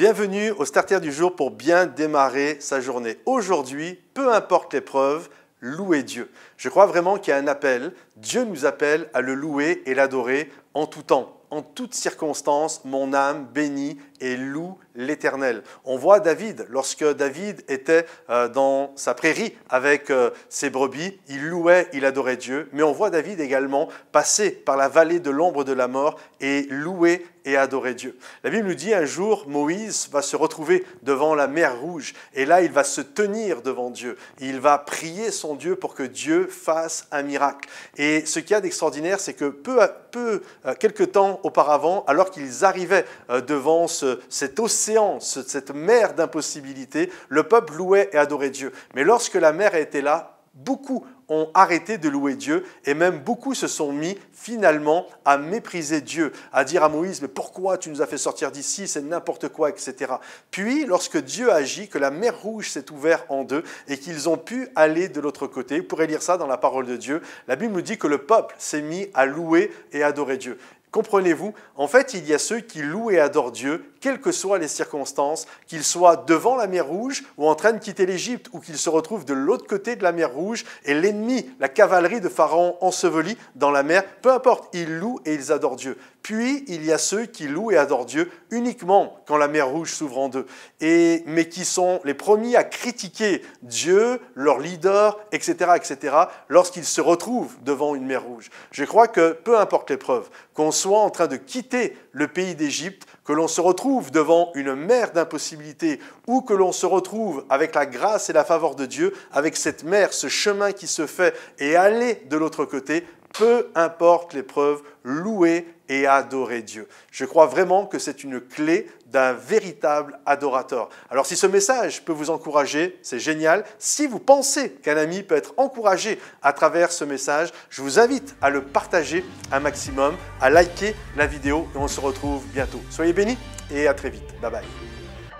Bienvenue au Starter du jour pour bien démarrer sa journée. Aujourd'hui, peu importe l'épreuve, louez Dieu. Je crois vraiment qu'il y a un appel. Dieu nous appelle à le louer et l'adorer en tout temps, en toutes circonstances. Mon âme bénit et loue l'Éternel. On voit David, lorsque David était euh, dans sa prairie avec euh, ses brebis, il louait, il adorait Dieu, mais on voit David également passer par la vallée de l'ombre de la mort et louer et adorer Dieu. La Bible nous dit un jour, Moïse va se retrouver devant la mer rouge et là, il va se tenir devant Dieu. Il va prier son Dieu pour que Dieu fasse un miracle. Et ce qu'il y a d'extraordinaire, c'est que peu à peu, euh, quelques temps auparavant, alors qu'ils arrivaient devant cet océan, de cette mer d'impossibilité, le peuple louait et adorait Dieu. Mais lorsque la mer était là, beaucoup ont arrêté de louer Dieu et même beaucoup se sont mis finalement à mépriser Dieu, à dire à Moïse, mais pourquoi tu nous as fait sortir d'ici, c'est n'importe quoi, etc. Puis, lorsque Dieu agit, que la mer rouge s'est ouverte en deux et qu'ils ont pu aller de l'autre côté, vous pourrez lire ça dans la parole de Dieu, la Bible nous dit que le peuple s'est mis à louer et adorer Dieu. Comprenez-vous En fait, il y a ceux qui louent et adorent Dieu, quelles que soient les circonstances, qu'ils soient devant la mer Rouge ou en train de quitter l'Égypte, ou qu'ils se retrouvent de l'autre côté de la mer Rouge et l'ennemi, la cavalerie de Pharaon ensevelie dans la mer, peu importe, ils louent et ils adorent Dieu. Puis, il y a ceux qui louent et adorent Dieu uniquement quand la mer Rouge s'ouvre en deux, et, mais qui sont les premiers à critiquer Dieu, leur leader, etc., etc., lorsqu'ils se retrouvent devant une mer Rouge. Je crois que peu importe l'épreuve, qu'on soit en train de quitter le pays d'Égypte, que l'on se retrouve devant une mer d'impossibilité ou que l'on se retrouve avec la grâce et la faveur de Dieu, avec cette mer, ce chemin qui se fait et aller de l'autre côté, peu importe l'épreuve, louer et adorer Dieu. Je crois vraiment que c'est une clé d'un véritable adorateur. Alors si ce message peut vous encourager, c'est génial. Si vous pensez qu'un ami peut être encouragé à travers ce message, je vous invite à le partager un maximum, à liker la vidéo et on se retrouve bientôt. Soyez bénis et à très vite. Bye bye.